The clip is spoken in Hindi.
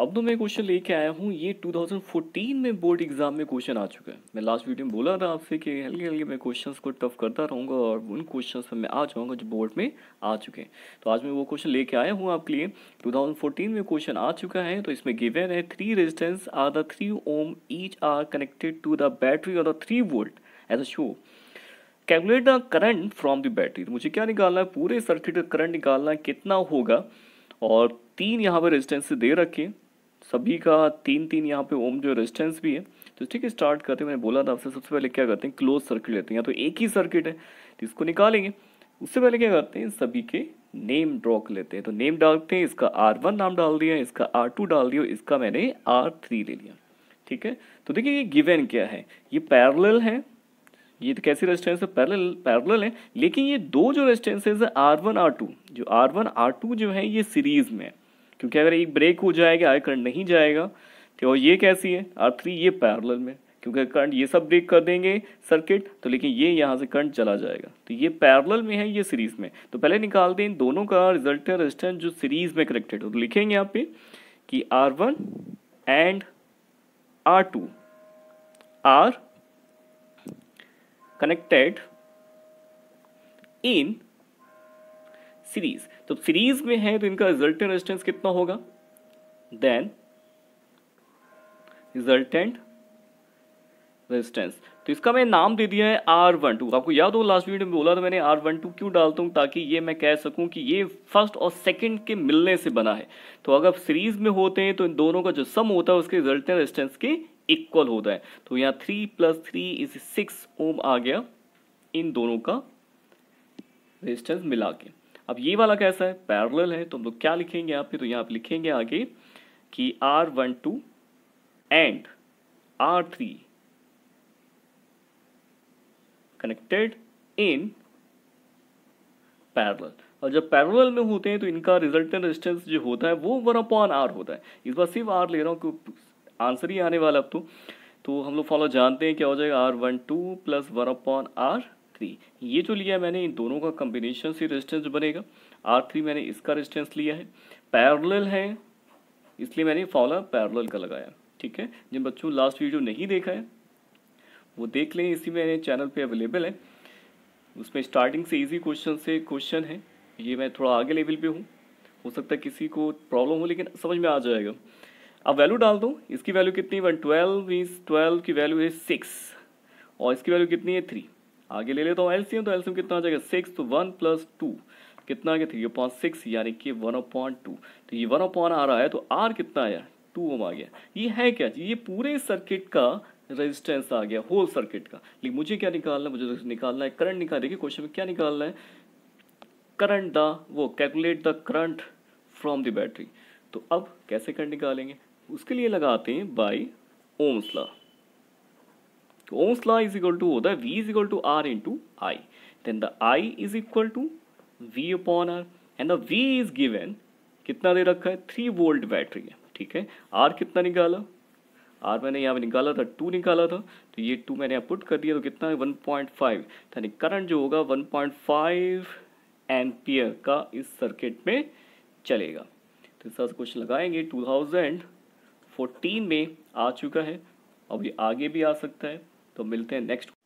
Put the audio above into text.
अब तो मैं क्वेश्चन लेके आया हूँ ये 2014 में बोर्ड एग्जाम में क्वेश्चन आ चुका है मैं लास्ट वीडियो में बोला था आपसे कि हल्के हल्के मैं क्वेश्चन को टफ करता रहूँगा और उन क्वेश्चन पर मैं आ जाऊँगा जो बोर्ड में आ चुके हैं तो आज मैं वो क्वेश्चन लेके आया हूँ आपके लिए टू में क्वेश्चन आ चुका है तो इसमें गिवेन है three resistance are the three ohm each are connected to the battery और the three volt as a show calculate the current from the battery तो मुझे क्या निकालना है पूरे सर्किट का करंट निकालना है कितना होगा और तीन यहाँ पर रेजिस्टेंस दे रखे सभी का तीन तीन यहाँ पे ओम जो रेजिस्टेंस भी है तो ठीक है स्टार्ट करते हैं मैंने बोला था आपसे सबसे पहले क्या करते हैं क्लोज सर्किट लेते हैं या तो एक ही सर्किट है तो इसको निकालेंगे उससे पहले क्या करते हैं सभी के नेम ड्रॉ कर लेते हैं तो नेम डालते हैं इसका आर वन नाम डाल दिया इसका आर टू डाल दिया इसका मैंने आर थ्री ले लिया ठीक है तो देखिए ये गिवेन क्या है ये पैरल है ये तो कैसी रेजिस्टेंस है पैरल पैरल है लेकिन ये दो जो रेजिस्टेंसेज है आर वन आर टू जो आर वन आर टू जो है ये सीरीज में है क्योंकि अगर एक ब्रेक हो जाएगा आर करंट नहीं जाएगा तो ये कैसी है आर थ्री ये पैरल में क्योंकि करंट ये सब ब्रेक कर देंगे सर्किट तो लेकिन ये यहाँ से करंट चला जाएगा तो ये पैरेलल में है ये सीरीज में तो पहले निकाल दें इन दोनों का रिजल्ट रेजिस्टेंस जो सीरीज में कनेक्टेड हो तो लिखेंगे यहाँ पे कि R one and R two are connected in series तो सीरीज में है तो इनका रिजल्टेंट रेजिस्टेंस कितना होगा देन रिजल्टेंट रेजिस्टेंस तो इसका मैं नाम दे दिया है आर वन टू आपको याद हो लास्ट वीडियो में बोला था मैंने आर वन टू क्यों डालता हूं ताकि ये मैं कह सकूं कि ये फर्स्ट और सेकंड के मिलने से बना है तो अगर सीरीज में होते हैं तो इन दोनों का जो सम होता है उसके रिजल्टेंट रेजिस्टेंस के इक्वल होता है तो यहाँ three plus three is six ohm आ गया इन दोनों का रेजिस्टेंस मिला के अब ये वाला कैसा है पैरेलल है तो हम लोग क्या लिखेंगे यहाँ पे तो यहाँ पे लिखेंगे आगे कि R one two and R three connected in parallel और जब पैरेलल में होते हैं तो इनका रिजल्टेंट रेजिस्टेंस जो होता है वो वन अपॉन आर होता है इस बार सिर्फ आर ले रहा हूँ क्योंकि आंसर ही आने वाला अब तो तो हम लोग फॉलो जानते हैं क्या हो जाएगा R one two plus one upon R three ये जो लिया मैंने इन दोनों का कम्बिनेशन से रेजिस्टेंस बनेगा आर थ्री मैंने इसका रेजिस्टेंस लिया है पैरल है इसलिए मैंने फॉला पैरल का लगाया ठीक है जिन बच्चों लास्ट वीडियो नहीं देखा है वो देख लें इसी मेरे चैनल पे अवेलेबल है उसमें स्टार्टिंग से इजी क्वेश्चन से क्वेश्चन है ये मैं थोड़ा आगे लेवल पे हूँ हो सकता है किसी को प्रॉब्लम हो लेकिन समझ में आ जाएगा अब वैल्यू डाल दो इसकी वैल्यू कितनी वन ट्वेल्व मीन्स ट्वेल्व की वैल्यू है सिक्स और इसकी वैल्यू कितनी है थ्री आगे ले लेता तो हूँ एलसीएम तो एलसीएम कितना आ जाएगा सिक्स तो वन प्लस टू कितना आगे थ्री पॉइंट सिक्स यानी कि वन पॉइंट टू तो ये वन पॉइंट आ रहा है तो आर कितना आया टू ओम आ गया ये है क्या ये पूरे सर्किट का रेजिस्टेंस आ गया होल सर्किट का लेकिन मुझे क्या निकालना है मुझे तो निकालना है करंट निकाल देखिए क्वेश्चन में क्या निकालना है करंट द वो calculate the current from the battery तो अब कैसे करंट निकालेंगे उसके लिए लगाते हैं by Ohm's law Ohm's law is equal to the V is equal to R into I. Then the I is equal to V upon R and the V is given कितना दे रखा है थ्री वोल्ट बैटरी है ठीक है आर कितना निकाला आर मैंने यहाँ पे निकाला था टू निकाला था तो ये टू मैंने पुट कर दिया तो कितना है वन पॉइंट फाइव यानी करंट जो होगा वन पॉइंट फाइव एम्पियर का इस सर्किट में चलेगा तो इस तरह से कुछ लगाएंगे टू थाउजेंड फोर्टीन में आ चुका है अब ये आगे भी आ सकता है तो मिलते हैं नेक्स्ट